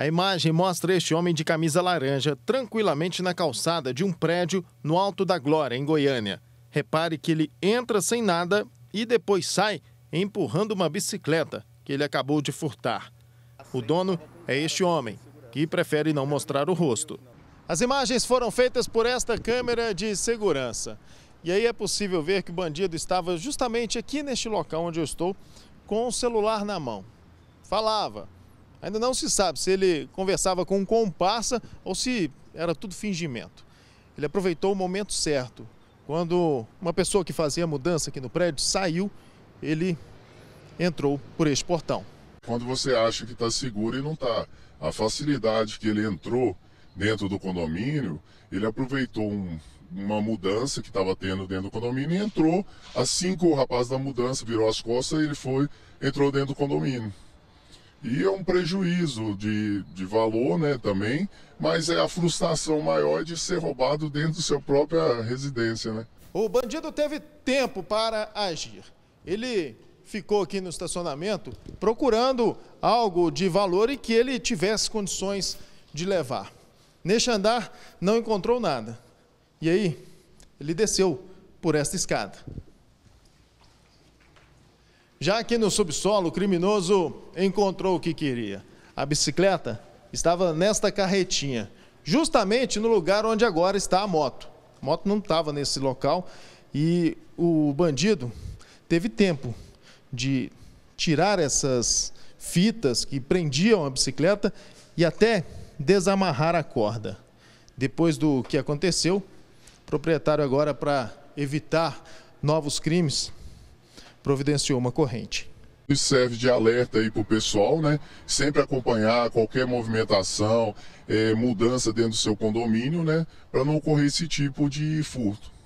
A imagem mostra este homem de camisa laranja tranquilamente na calçada de um prédio no Alto da Glória, em Goiânia. Repare que ele entra sem nada e depois sai empurrando uma bicicleta que ele acabou de furtar. O dono é este homem, que prefere não mostrar o rosto. As imagens foram feitas por esta câmera de segurança. E aí é possível ver que o bandido estava justamente aqui neste local onde eu estou, com o celular na mão. Falava, Ainda não se sabe se ele conversava com um comparsa ou se era tudo fingimento. Ele aproveitou o momento certo. Quando uma pessoa que fazia mudança aqui no prédio saiu, ele entrou por este portão. Quando você acha que está seguro e não está, a facilidade que ele entrou dentro do condomínio, ele aproveitou um, uma mudança que estava tendo dentro do condomínio e entrou. Assim que o rapaz da mudança virou as costas, ele foi, entrou dentro do condomínio. E é um prejuízo de, de valor né, também, mas é a frustração maior de ser roubado dentro da sua própria residência. Né? O bandido teve tempo para agir. Ele ficou aqui no estacionamento procurando algo de valor e que ele tivesse condições de levar. Neste andar, não encontrou nada. E aí, ele desceu por esta escada. Já que no subsolo, o criminoso encontrou o que queria. A bicicleta estava nesta carretinha, justamente no lugar onde agora está a moto. A moto não estava nesse local e o bandido teve tempo de tirar essas fitas que prendiam a bicicleta e até desamarrar a corda. Depois do que aconteceu, o proprietário agora para evitar novos crimes providenciou uma corrente. Isso serve de alerta aí para o pessoal, né? Sempre acompanhar qualquer movimentação, é, mudança dentro do seu condomínio, né? Para não ocorrer esse tipo de furto.